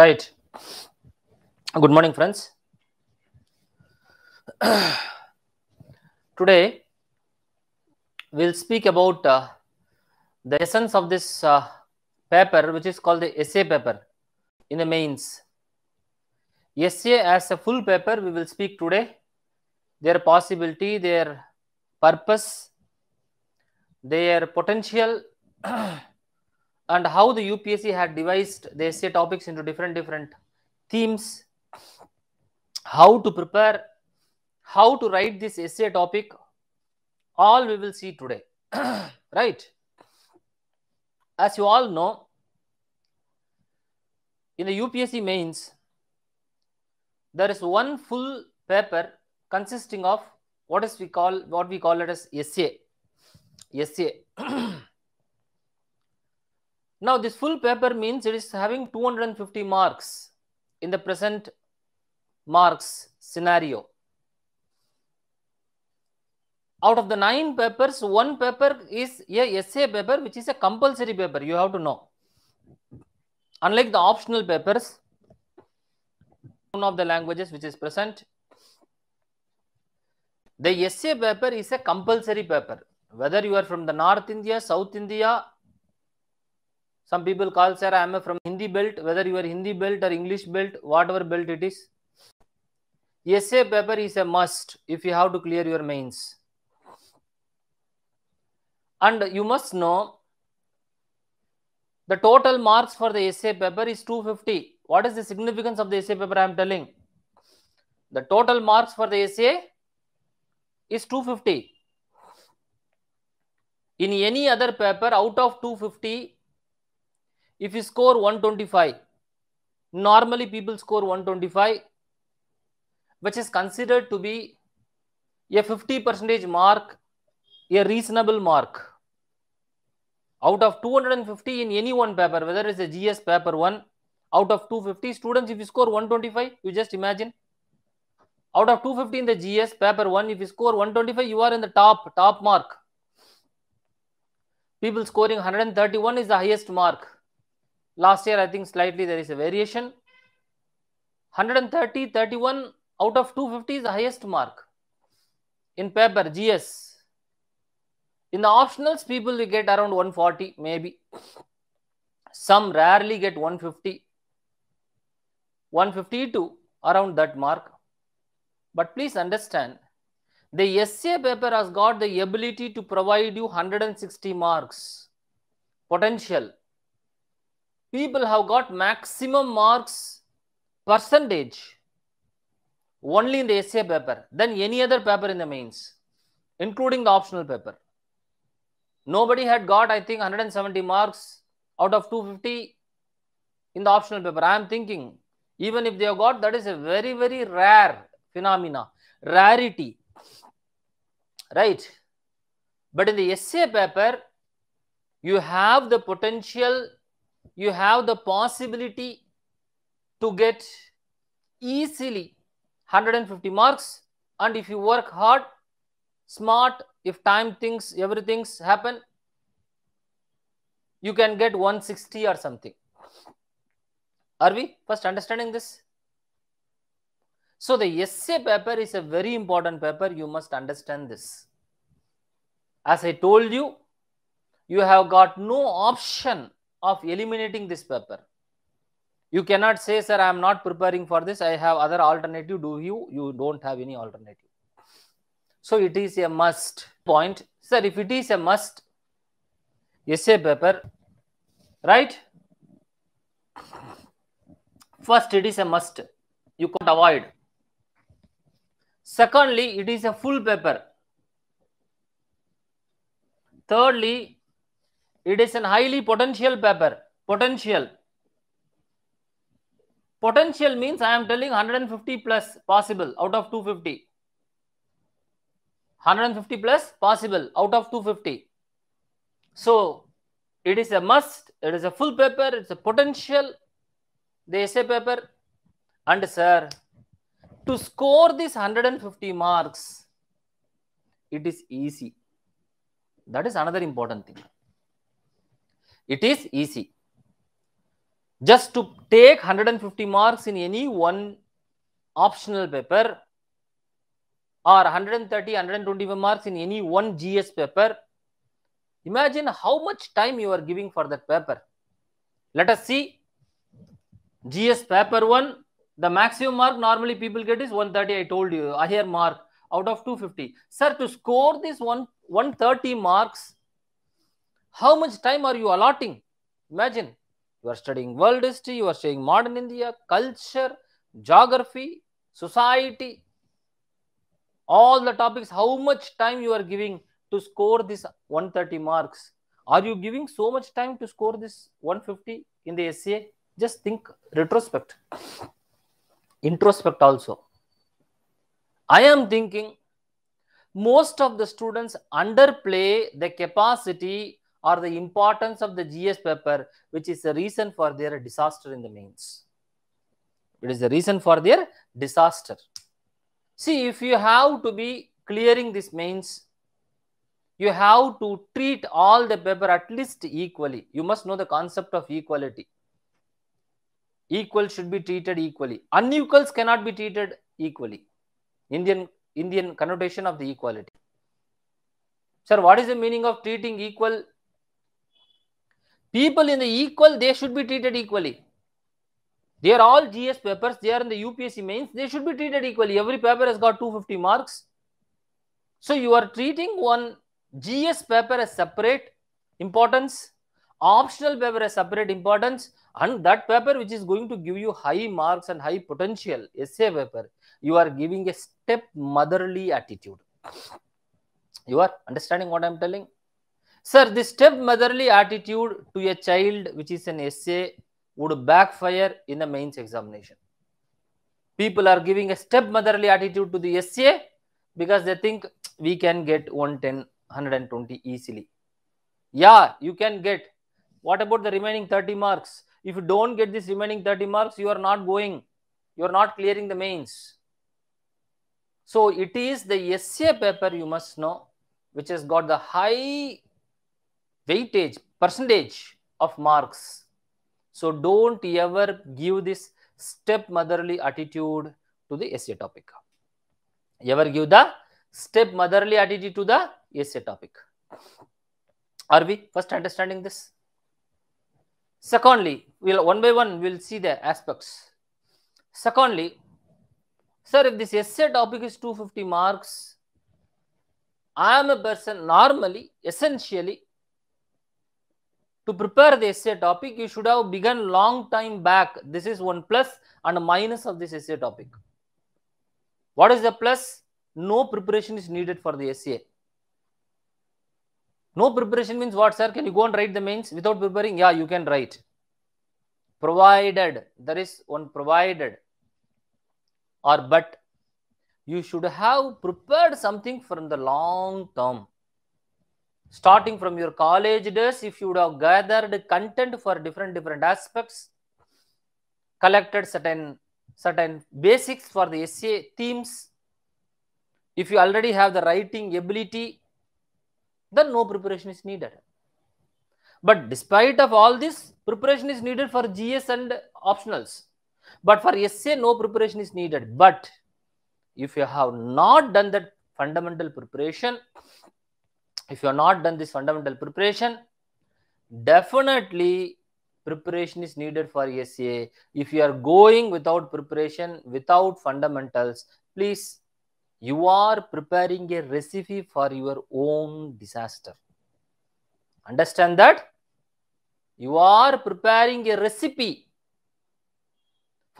Right. Good morning, friends. Today, we'll speak about uh, the essence of this uh, paper, which is called the essay paper in the mains. Essay as a full paper, we will speak today. Their possibility, their purpose, their potential and how the UPSC had devised the essay topics into different different themes, how to prepare, how to write this essay topic, all we will see today, right? As you all know, in the UPSC mains, there is one full paper consisting of what is we call what we call it as essay, essay. Now this full paper means it is having 250 marks in the present marks scenario. Out of the nine papers, one paper is a essay paper which is a compulsory paper. You have to know. Unlike the optional papers, one of the languages which is present, the essay paper is a compulsory paper. Whether you are from the North India, South India, some people call sir i am from hindi belt whether you are hindi belt or english belt whatever belt it is essay paper is a must if you have to clear your mains and you must know the total marks for the essay paper is 250 what is the significance of the essay paper i am telling the total marks for the essay is 250 in any other paper out of 250 if you score 125 normally people score 125 which is considered to be a 50 percentage mark a reasonable mark out of 250 in any one paper whether it's a gs paper 1 out of 250 students if you score 125 you just imagine out of 250 in the gs paper 1 if you score 125 you are in the top top mark people scoring 131 is the highest mark Last year, I think slightly there is a variation. 130, 31 out of 250 is the highest mark in paper GS. In the optionals, people will get around 140 maybe. Some rarely get 150. 150 to around that mark. But please understand, the essay paper has got the ability to provide you 160 marks potential people have got maximum marks percentage only in the essay paper than any other paper in the mains, including the optional paper. Nobody had got, I think, 170 marks out of 250 in the optional paper. I am thinking, even if they have got, that is a very, very rare phenomena, rarity, right? But in the essay paper, you have the potential you have the possibility to get easily 150 marks and if you work hard smart if time things everything's happen you can get 160 or something are we first understanding this so the essay paper is a very important paper you must understand this as i told you you have got no option of eliminating this paper you cannot say sir i am not preparing for this i have other alternative do you you don't have any alternative so it is a must point sir if it is a must essay paper right first it is a must you can't avoid secondly it is a full paper thirdly it is an highly potential paper. Potential. Potential means I am telling 150 plus possible out of 250. 150 plus possible out of 250. So it is a must, it is a full paper, it's a potential, the essay paper. And sir, to score this 150 marks, it is easy. That is another important thing. It is easy. Just to take 150 marks in any one optional paper or 130, 125 marks in any one GS paper, imagine how much time you are giving for that paper. Let us see GS paper 1, the maximum mark normally people get is 130, I told you, I hear mark out of 250. Sir, to score this one, 130 marks, how much time are you allotting? Imagine you are studying world history, you are studying modern India, culture, geography, society, all the topics. How much time you are giving to score this 130 marks? Are you giving so much time to score this 150 in the essay? Just think retrospect, introspect also. I am thinking most of the students underplay the capacity or the importance of the GS paper, which is the reason for their disaster in the mains. It is the reason for their disaster. See, if you have to be clearing this mains, you have to treat all the paper at least equally. You must know the concept of equality. Equal should be treated equally. Unequals cannot be treated equally. Indian, Indian connotation of the equality. Sir, what is the meaning of treating equal people in the equal, they should be treated equally. They are all GS papers, they are in the UPSC mains, they should be treated equally. Every paper has got 250 marks. So you are treating one GS paper as separate importance, optional paper as separate importance, and that paper which is going to give you high marks and high potential, essay paper, you are giving a step motherly attitude. You are understanding what I am telling? Sir, the stepmotherly attitude to a child, which is an essay, would backfire in the mains examination. People are giving a stepmotherly attitude to the essay because they think we can get 110, 120 easily. Yeah, you can get. What about the remaining 30 marks? If you don't get this remaining 30 marks, you are not going. You are not clearing the mains. So it is the essay paper you must know, which has got the high weightage, percentage of marks. So don't ever give this stepmotherly attitude to the essay topic. Ever give the stepmotherly attitude to the essay topic. Are we first understanding this? Secondly, we'll one by one we'll see the aspects. Secondly, sir, if this essay topic is 250 marks, I am a person normally, essentially, to prepare the essay topic, you should have begun long time back. This is one plus and minus of this essay topic. What is the plus? No preparation is needed for the essay. No preparation means what, sir? Can you go and write the mains without preparing? Yeah, you can write. Provided, there is one provided or but you should have prepared something from the long term starting from your college days, if you would have gathered content for different different aspects, collected certain certain basics for the essay themes, if you already have the writing ability, then no preparation is needed. But despite of all this, preparation is needed for GS and optionals. But for essay, no preparation is needed. But if you have not done that fundamental preparation, if you are not done this fundamental preparation definitely preparation is needed for sa if you are going without preparation without fundamentals please you are preparing a recipe for your own disaster understand that you are preparing a recipe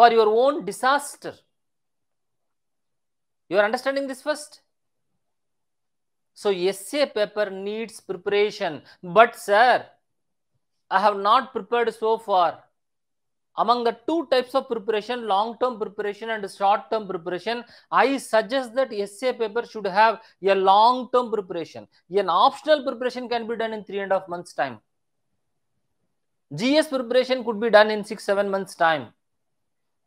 for your own disaster you are understanding this first so essay paper needs preparation. But sir, I have not prepared so far. Among the two types of preparation, long-term preparation and short-term preparation, I suggest that essay paper should have a long-term preparation. An optional preparation can be done in three and a half months time. GS preparation could be done in six, seven months time.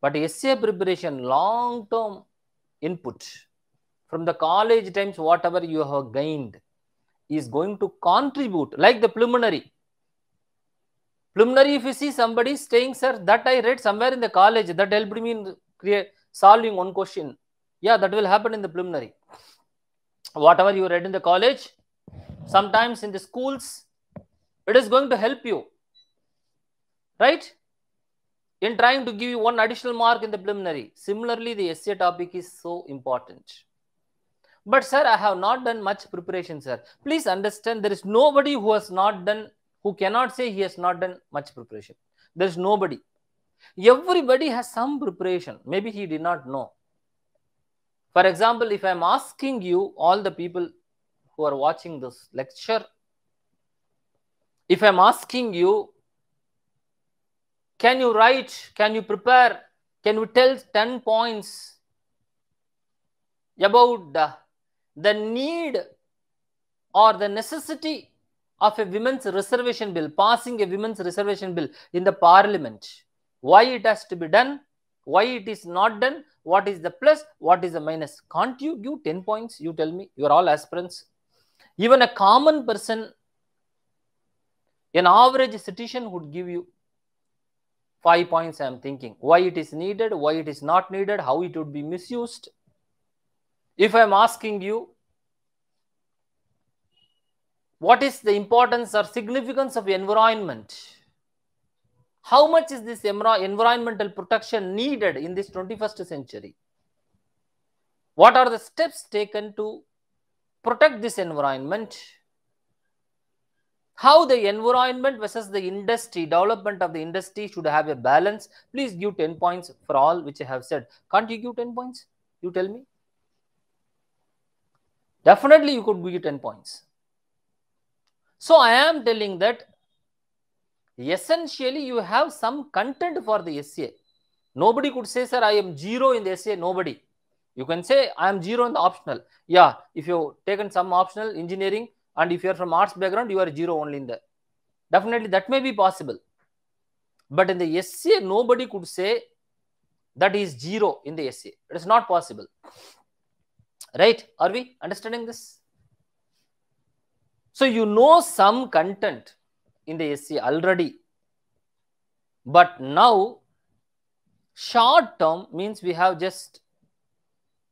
But essay preparation, long-term input from the college times, whatever you have gained is going to contribute, like the preliminary. Preliminary, if you see somebody staying, sir, that I read somewhere in the college, that helped me in create, solving one question. Yeah, that will happen in the preliminary. Whatever you read in the college, sometimes in the schools, it is going to help you. Right? in trying to give you one additional mark in the preliminary. Similarly, the essay topic is so important. But sir, I have not done much preparation, sir. Please understand, there is nobody who has not done, who cannot say he has not done much preparation. There is nobody. Everybody has some preparation. Maybe he did not know. For example, if I am asking you, all the people who are watching this lecture, if I am asking you, can you write, can you prepare, can you tell 10 points about the the need or the necessity of a women's reservation bill, passing a women's reservation bill in the parliament. Why it has to be done, why it is not done, what is the plus, what is the minus. Can't you give 10 points? You tell me, you are all aspirants. Even a common person, an average citizen would give you 5 points, I am thinking. Why it is needed, why it is not needed, how it would be misused. If I am asking you, what is the importance or significance of environment? How much is this environmental protection needed in this 21st century? What are the steps taken to protect this environment? How the environment versus the industry, development of the industry should have a balance. Please give 10 points for all which I have said. Can't you give 10 points? You tell me definitely you could give you 10 points. So I am telling that essentially you have some content for the SA. Nobody could say, sir, I am zero in the SA. nobody. You can say, I am zero in the optional. Yeah, if you've taken some optional engineering and if you're from arts background, you are zero only in the. Definitely that may be possible. But in the SA, nobody could say that is zero in the SA. It is not possible. Right? Are we understanding this? So you know some content in the SC already. But now, short term means we have just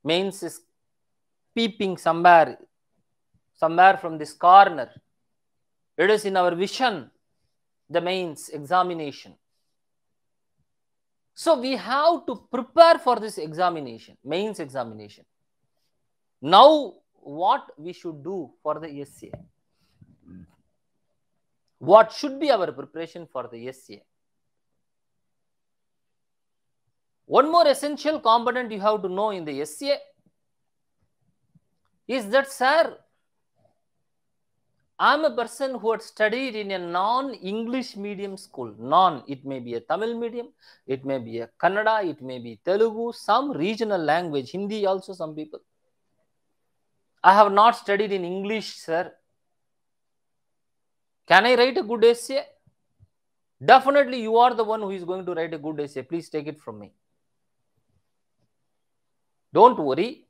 mains is peeping somewhere, somewhere from this corner. It is in our vision, the mains examination. So we have to prepare for this examination, mains examination. Now, what we should do for the SCA? What should be our preparation for the SCA? One more essential component you have to know in the SCA is that, sir, I'm a person who had studied in a non-English medium school. Non, it may be a Tamil medium, it may be a Kannada, it may be Telugu, some regional language, Hindi also some people. I have not studied in English, sir. Can I write a good essay? Definitely, you are the one who is going to write a good essay. Please take it from me. Don't worry.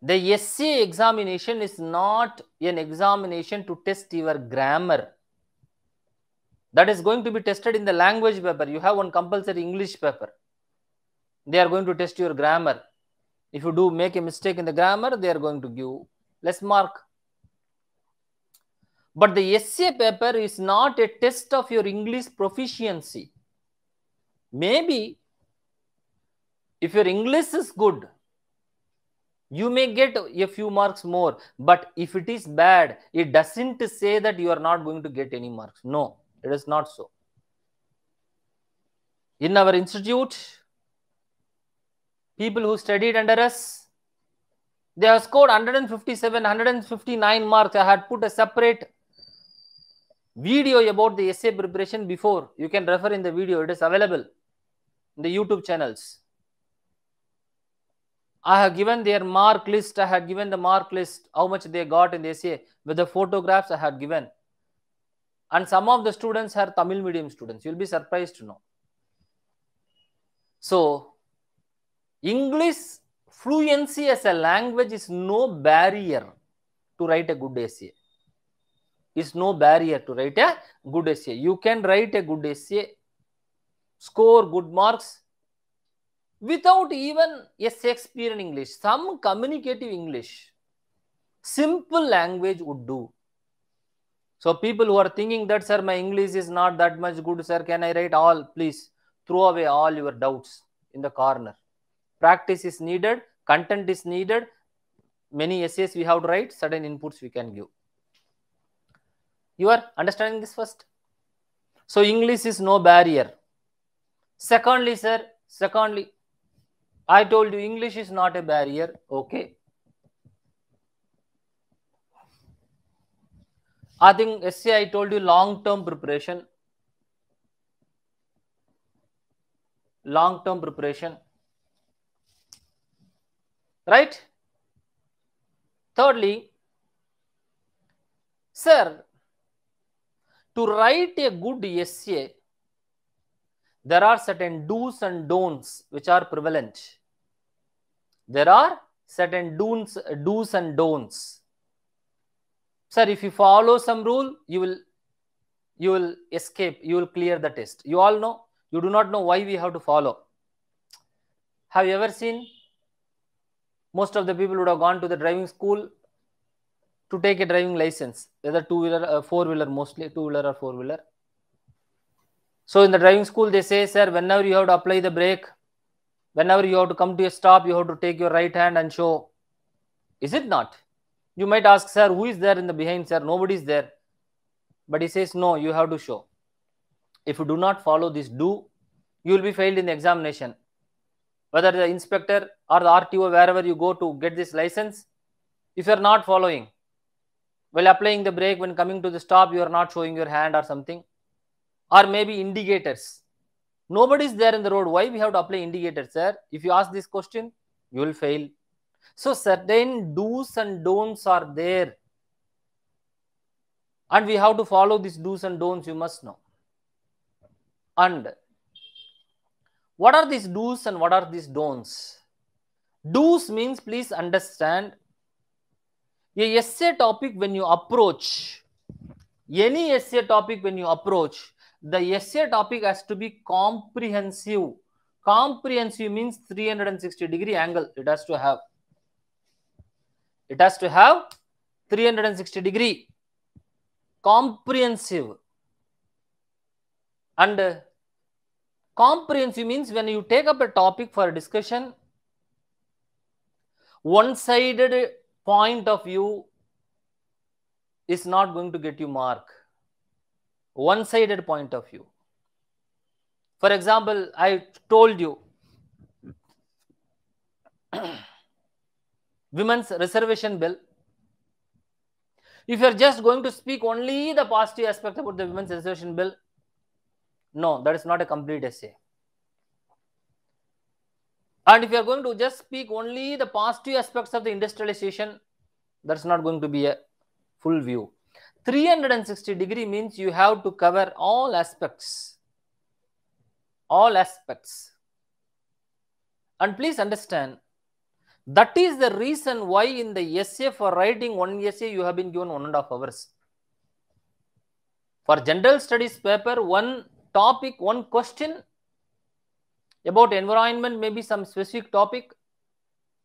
The essay examination is not an examination to test your grammar. That is going to be tested in the language paper. You have one compulsory English paper. They are going to test your grammar. If you do make a mistake in the grammar, they are going to give less mark. But the essay paper is not a test of your English proficiency. Maybe if your English is good, you may get a few marks more, but if it is bad, it doesn't say that you are not going to get any marks. No, it is not so. In our institute, people who studied under us, they have scored 157, 159 marks. I had put a separate video about the essay preparation before. You can refer in the video. It is available in the YouTube channels. I have given their mark list. I had given the mark list, how much they got in the essay with the photographs I had given. And some of the students are Tamil medium students. You'll be surprised to know. So English fluency as a language is no barrier to write a good essay. Is no barrier to write a good essay. You can write a good essay, score good marks without even a Shakespearean English, some communicative English. Simple language would do. So people who are thinking that, sir, my English is not that much good, sir, can I write all? Please throw away all your doubts in the corner practice is needed, content is needed, many essays we have to write, certain inputs we can give. You are understanding this first? So, English is no barrier. Secondly, sir, secondly, I told you English is not a barrier. Okay. I think essay I told you long-term preparation. Long-term preparation right? Thirdly, sir, to write a good essay, there are certain do's and don'ts which are prevalent. There are certain do's, do's and don'ts. Sir, if you follow some rule, you will you will escape, you will clear the test. You all know, you do not know why we have to follow. Have you ever seen most of the people would have gone to the driving school to take a driving license, whether two wheeler, uh, four wheeler, mostly two wheeler or four wheeler. So in the driving school, they say, sir, whenever you have to apply the brake, whenever you have to come to a stop, you have to take your right hand and show. Is it not? You might ask, sir, who is there in the behind, sir? Nobody is there. But he says, no, you have to show. If you do not follow this do, you will be failed in the examination whether the inspector or the RTO, wherever you go to get this license, if you're not following, while applying the brake, when coming to the stop, you are not showing your hand or something, or maybe indicators. Nobody is there in the road. Why we have to apply indicators, sir? If you ask this question, you will fail. So, certain do's and don'ts are there. And we have to follow these do's and don'ts, you must know. And what are these do's and what are these don'ts? Do's means please understand a essay topic when you approach, any essay topic when you approach, the essay topic has to be comprehensive. Comprehensive means 360 degree angle it has to have. It has to have 360 degree. Comprehensive. And Comprehensive means when you take up a topic for a discussion, one-sided point of view is not going to get you mark. One-sided point of view. For example, I told you women's reservation bill. If you are just going to speak only the positive aspect about the women's reservation bill, no, that is not a complete essay. And if you are going to just speak only the positive aspects of the industrialization, that's not going to be a full view. 360 degree means you have to cover all aspects. All aspects. And please understand, that is the reason why in the essay for writing one essay, you have been given one and a half hours. For general studies paper, one topic, one question about environment, maybe some specific topic.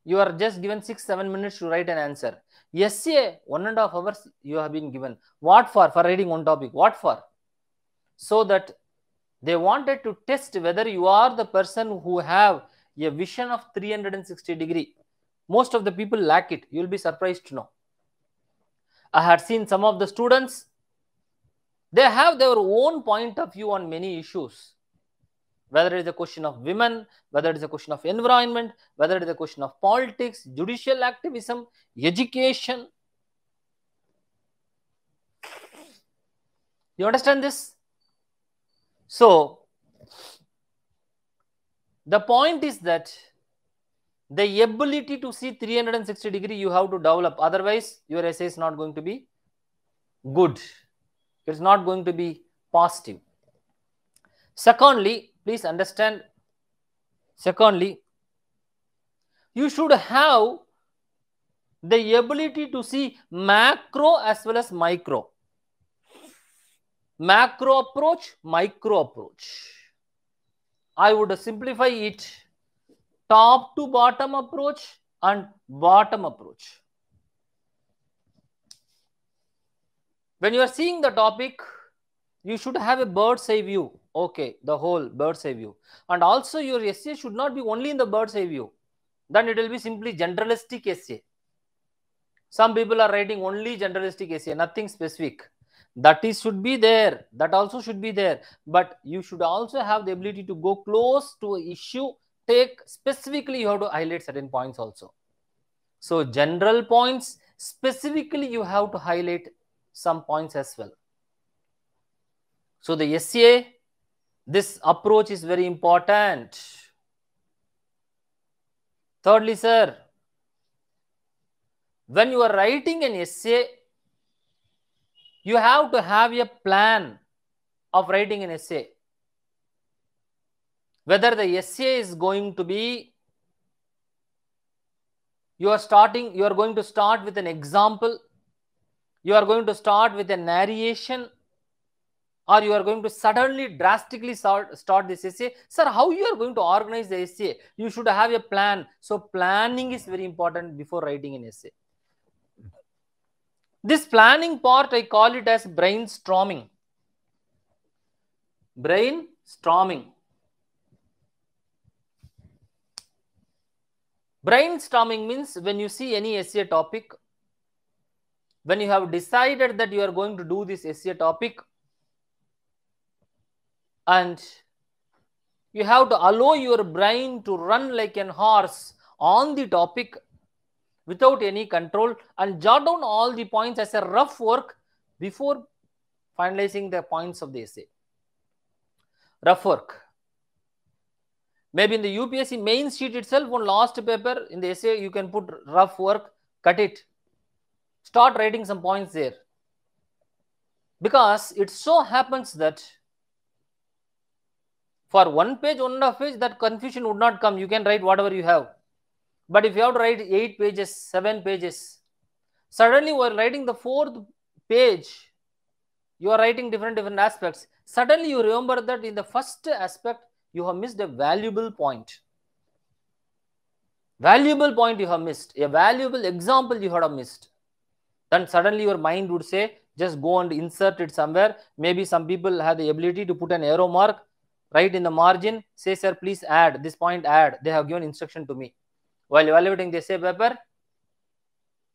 You are just given six, seven minutes to write an answer. sir. one and a half hours you have been given. What for? For writing one topic. What for? So that they wanted to test whether you are the person who have a vision of 360 degree. Most of the people lack it. You will be surprised to know. I had seen some of the students they have their own point of view on many issues, whether it is a question of women, whether it is a question of environment, whether it is a question of politics, judicial activism, education. You understand this? So, the point is that the ability to see 360 degree you have to develop otherwise your essay is not going to be good it is not going to be positive. Secondly, please understand, secondly, you should have the ability to see macro as well as micro. Macro approach, micro approach. I would simplify it top to bottom approach and bottom approach. when you are seeing the topic you should have a bird's eye view okay the whole bird's eye view and also your essay should not be only in the bird's eye view then it will be simply generalistic essay some people are writing only generalistic essay nothing specific that is should be there that also should be there but you should also have the ability to go close to an issue take specifically you have to highlight certain points also so general points specifically you have to highlight some points as well. So the SCA, this approach is very important. Thirdly, sir, when you are writing an essay, you have to have a plan of writing an essay. Whether the essay is going to be, you are starting, you are going to start with an example you are going to start with a narration or you are going to suddenly drastically start this essay. Sir, how you are going to organize the essay? You should have a plan. So planning is very important before writing an essay. This planning part, I call it as brainstorming. Brainstorming. Brainstorming means when you see any essay topic, when you have decided that you are going to do this essay topic and you have to allow your brain to run like an horse on the topic without any control and jot down all the points as a rough work before finalizing the points of the essay. Rough work. Maybe in the UPSC main sheet itself, on last paper in the essay, you can put rough work, cut it, start writing some points there because it so happens that for one page, one and a half page, that confusion would not come. You can write whatever you have. But if you have to write eight pages, seven pages, suddenly while writing the fourth page, you are writing different, different aspects. Suddenly you remember that in the first aspect, you have missed a valuable point. Valuable point you have missed, a valuable example you have missed then suddenly your mind would say just go and insert it somewhere maybe some people have the ability to put an arrow mark right in the margin say sir please add this point add they have given instruction to me while evaluating the essay paper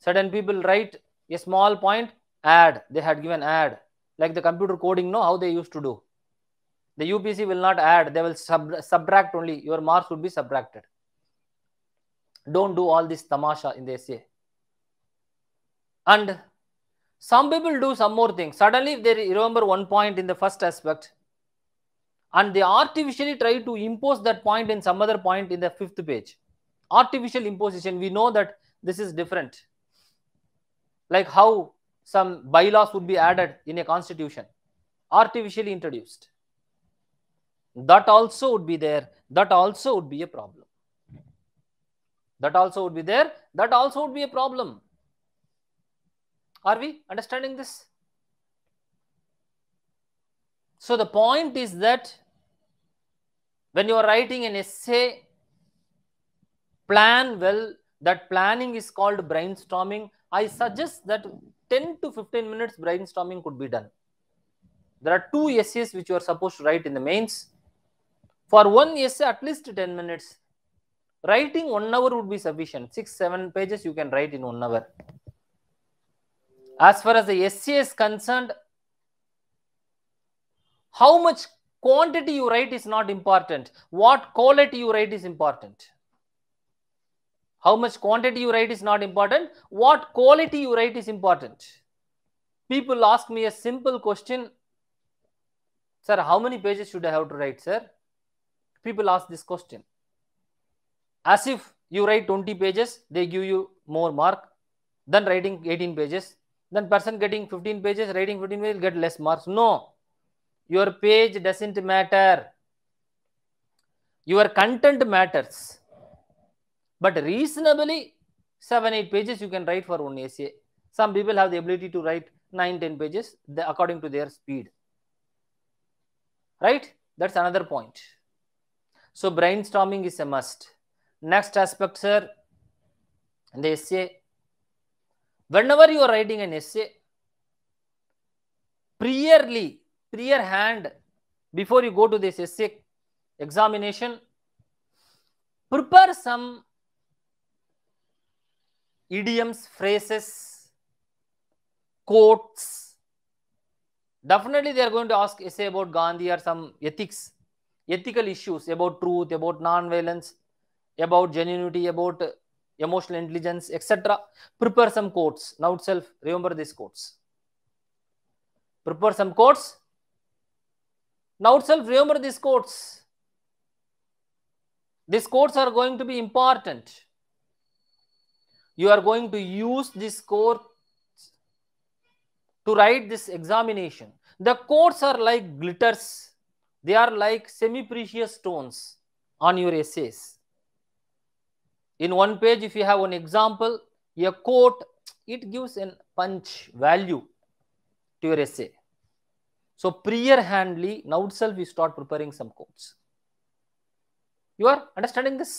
certain people write a small point add they had given add like the computer coding know how they used to do the upc will not add they will sub subtract only your marks would be subtracted don't do all this tamasha in the essay and some people do some more things. Suddenly, if they remember one point in the first aspect, and they artificially try to impose that point in some other point in the fifth page. Artificial imposition, we know that this is different. Like how some bylaws would be added in a constitution, artificially introduced. That also would be there. That also would be a problem. That also would be there. That also would be a problem. Are we understanding this? So the point is that when you are writing an essay, plan well. That planning is called brainstorming. I suggest that 10 to 15 minutes brainstorming could be done. There are two essays which you are supposed to write in the mains. For one essay, at least 10 minutes. Writing one hour would be sufficient. Six, seven pages you can write in one hour. As far as the essay is concerned, how much quantity you write is not important. What quality you write is important. How much quantity you write is not important. What quality you write is important. People ask me a simple question. Sir, how many pages should I have to write, sir? People ask this question. As if you write 20 pages, they give you more mark than writing 18 pages, then person getting 15 pages, writing 15 pages, get less marks. No, your page doesn't matter. Your content matters. But reasonably, 7-8 pages you can write for one essay. Some people have the ability to write 9-10 pages according to their speed. Right? That's another point. So brainstorming is a must. Next aspect, sir, the essay, whenever you are writing an essay priorly prior hand before you go to this essay examination prepare some idioms phrases quotes definitely they are going to ask essay about gandhi or some ethics ethical issues about truth about non violence about genuinity about emotional intelligence, etc. Prepare some quotes. Now itself, remember these quotes. Prepare some quotes. Now itself, remember these quotes. These quotes are going to be important. You are going to use this quote to write this examination. The quotes are like glitters. They are like semi-precious stones on your essays in one page if you have an example a quote it gives an punch value to your essay so prior handly now itself we start preparing some quotes you are understanding this